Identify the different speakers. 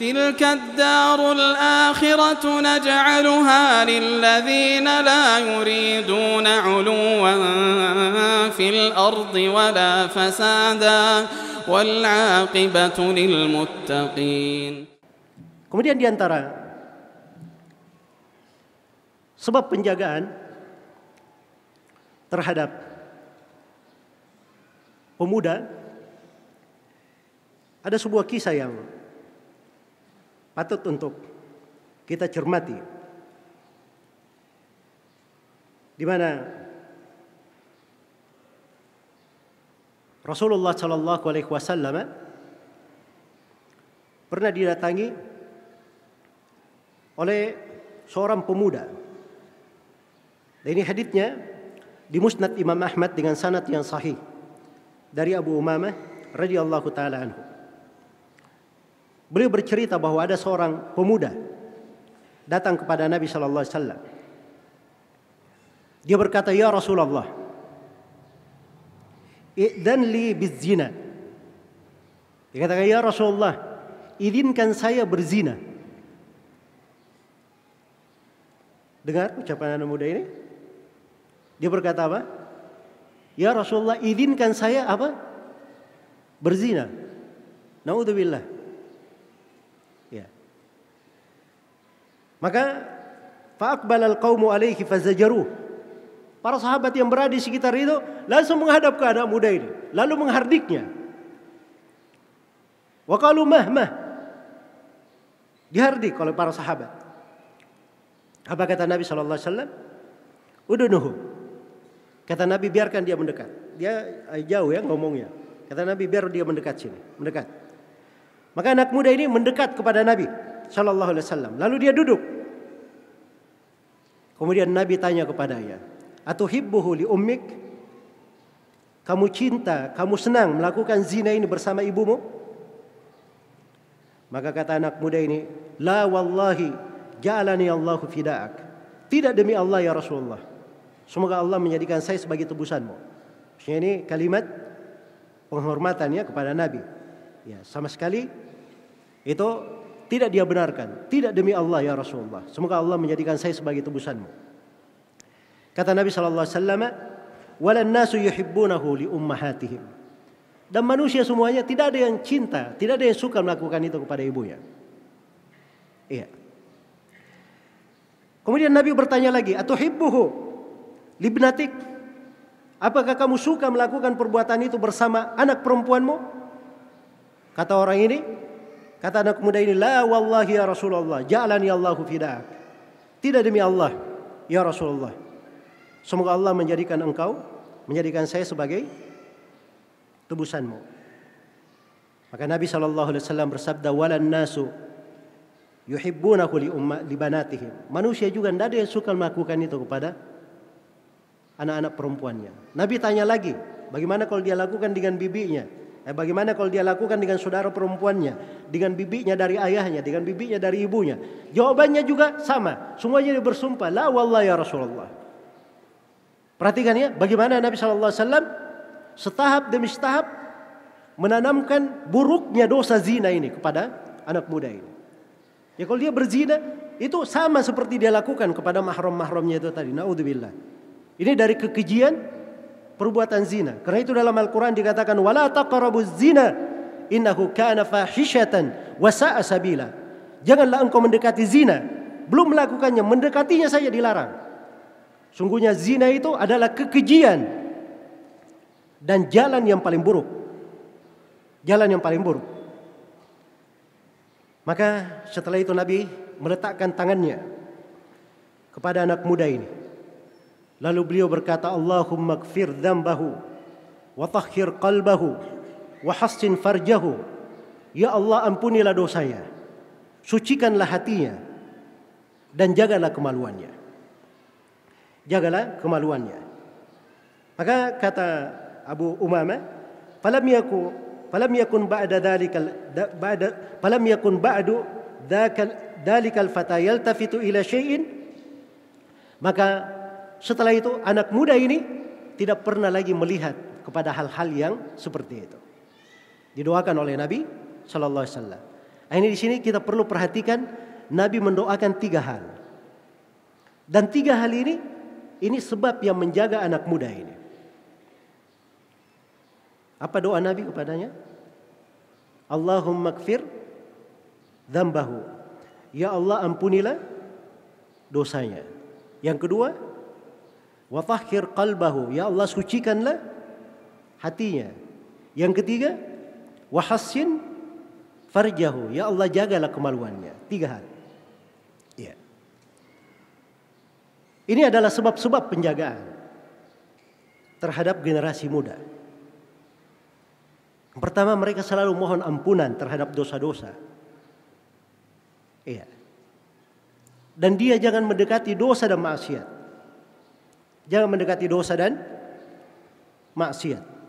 Speaker 1: تلك الدار الآخرة نجعلها للذين لا يريدون علوا في الأرض ولا فسادا والعاقبة للمتقين Kemudian diantara sebab penjagaan terhadap pemuda ada sebuah kisah yang patut untuk kita cermati. Di mana Rasulullah Shallallahu Alaihi Wasallam pernah didatangi oleh seorang pemuda. Dan ini hadisnya di Musnad Imam Ahmad dengan sanad yang sahih dari Abu Umamah radhiyallahu taala anhu. Beliau bercerita bahwa ada seorang pemuda datang kepada Nabi Shallallahu Alaihi Wasallam. Dia berkata, Ya Rasulullah, dan li bizina. Dia berkata Ya Rasulullah, izinkan saya berzina. Dengar ucapan anak muda ini. Dia berkata apa? Ya Rasulullah, izinkan saya apa? Berzina. Naudzubillah. Maka fa'akbal al alaihi fazajaru. Para sahabat yang berada di sekitar itu langsung menghadap ke anak muda ini. Lalu menghardiknya. Wa qalu mahmah. Dihardik oleh para sahabat. Apa kata Nabi sallallahu alaihi wasallam? Udunuhu. Kata Nabi biarkan dia mendekat. Dia eh, jauh ya ngomongnya. Kata Nabi biar dia mendekat sini, mendekat. Maka anak muda ini mendekat kepada Nabi. Shallallahu Alaihi Wasallam. Lalu dia duduk. Kemudian Nabi tanya kepadanya, atau hibbuhu li ummik? Kamu cinta, kamu senang melakukan zina ini bersama ibumu? Maka kata anak muda ini, la wallahi jalani Allahu fida'ak. Tidak demi Allah ya Rasulullah. Semoga Allah menjadikan saya sebagai tebusanmu. ini kalimat penghormatannya kepada Nabi. Ya, sama sekali itu tidak dia benarkan. Tidak demi Allah ya Rasulullah. Semoga Allah menjadikan saya sebagai tebusanmu. Kata Nabi saw nasu yuhibbunahu ummahatihim." Dan manusia semuanya tidak ada yang cinta, tidak ada yang suka melakukan itu kepada ibunya. Iya. Kemudian Nabi bertanya lagi, "Atau hibbuhu libnatik?" Apakah kamu suka melakukan perbuatan itu bersama anak perempuanmu? Kata orang ini, Kata anak muda ini, "La wallahi ya Rasulullah, ja'alani Allahu fidak." Tidak demi Allah, ya Rasulullah. Semoga Allah menjadikan engkau, menjadikan saya sebagai tebusanmu. Maka Nabi sallallahu alaihi wasallam bersabda, "Walan nasu yuhibbunahu li umma li banatihim." Manusia juga tidak ada yang suka melakukan itu kepada anak-anak perempuannya. Nabi tanya lagi, bagaimana kalau dia lakukan dengan bibinya? Eh, bagaimana kalau dia lakukan dengan saudara perempuannya, dengan bibinya dari ayahnya, dengan bibinya dari ibunya? Jawabannya juga sama. Semuanya dia bersumpah, la wallah ya Rasulullah. Perhatikan ya, bagaimana Nabi SAW setahap demi setahap menanamkan buruknya dosa zina ini kepada anak muda ini. Ya kalau dia berzina, itu sama seperti dia lakukan kepada mahram-mahramnya itu tadi. Naudzubillah. Ini dari kekejian perbuatan zina. Karena itu dalam Al-Qur'an dikatakan wala taqrabuz zina innahu kana fahishatan wa sa'a sabila. Janganlah engkau mendekati zina. Belum melakukannya, mendekatinya saja dilarang. Sungguhnya zina itu adalah kekejian dan jalan yang paling buruk. Jalan yang paling buruk. Maka setelah itu Nabi meletakkan tangannya kepada anak muda ini. Lalu beliau berkata, Allahumma kfir dhambahu, wa tahhir qalbahu, wa hassin farjahu. Ya Allah ampunilah dosanya, sucikanlah hatinya, dan jagalah kemaluannya. Jagalah kemaluannya. Maka kata Abu Umama, falam yaku falam yakun ba'da dhalikal ba'da falam yakun ba'du dhalikal fata yaltafitu ila syai'in maka setelah itu anak muda ini tidak pernah lagi melihat kepada hal-hal yang seperti itu. Didoakan oleh Nabi Shallallahu Alaihi Wasallam. Nah, ini di sini kita perlu perhatikan Nabi mendoakan tiga hal. Dan tiga hal ini ini sebab yang menjaga anak muda ini. Apa doa Nabi kepadanya? Allahumma kfir dhambahu. Ya Allah ampunilah dosanya. Yang kedua, Wa qalbahu. Ya Allah sucikanlah hatinya. Yang ketiga, wa hassin farjahu. Ya Allah jagalah kemaluannya. Tiga hal. Ya. Ini adalah sebab-sebab penjagaan terhadap generasi muda. pertama mereka selalu mohon ampunan terhadap dosa-dosa. Iya. Dan dia jangan mendekati dosa dan maksiat. Jangan mendekati dosa dan maksiat.